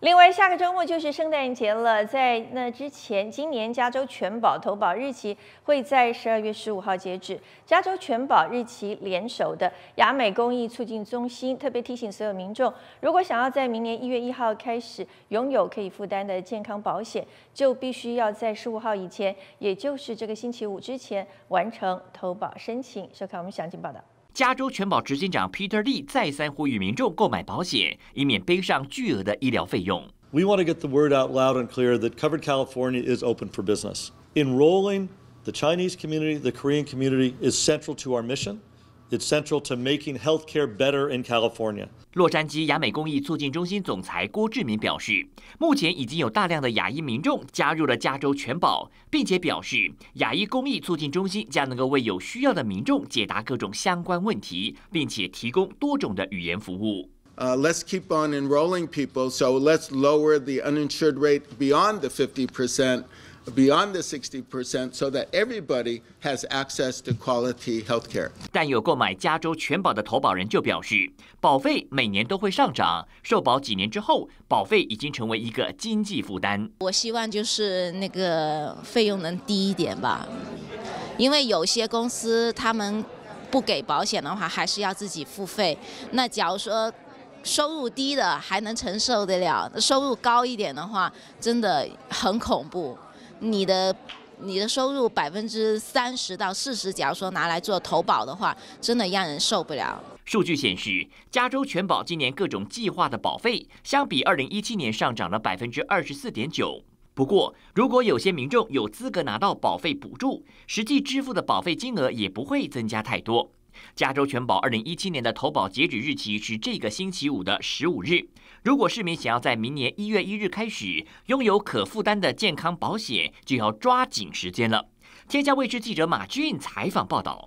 另外，下个周末就是圣诞节了。在那之前，今年加州全保投保日期会在十二月十五号截止。加州全保日期联手的亚美公益促进中心特别提醒所有民众：如果想要在明年一月一号开始拥有可以负担的健康保险，就必须要在十五号以前，也就是这个星期五之前完成投保申请。收看我们《详尽报道》。加州全保执行长 Peter Lee 再三呼吁民众购买保险，以免背上巨额的医疗费用。We want to get the word out loud and clear that Covered California is open for business. Enrolling the Chinese community, the Korean community is central to our mission. It's making in California. central to healthcare better 洛杉矶牙美公益促进中心总裁郭志明表示，目前已经有大量的牙医民众加入了加州全保，并且表示牙医公益促进中心将能够为有需要的民众解答各种相关问题，并且提供多种的语言服务。Let's keep on enrolling people, so let's lower the uninsured rate beyond the fifty percent. Beyond the 60%，so that everybody has access to quality healthcare。但有购买加州全保的投保人就表示，保费每年都会上涨，受保几年之后，保费已经成为一个经济负担。我希望就是那个费用能低一点吧，因为有些公司他们不给保险的话，还是要自己付费。那假如说收入低的还能承受得了，收入高一点的话，真的很恐怖。你的你的收入百分之三十到四十，假如说拿来做投保的话，真的让人受不了。数据显示，加州全保今年各种计划的保费相比二零一七年上涨了百分之二十四点九。不过，如果有些民众有资格拿到保费补助，实际支付的保费金额也不会增加太多。加州全保二零一七年的投保截止日期是这个星期五的十五日。如果市民想要在明年一月一日开始拥有可负担的健康保险，就要抓紧时间了。《天下卫视》记者马俊采访报道。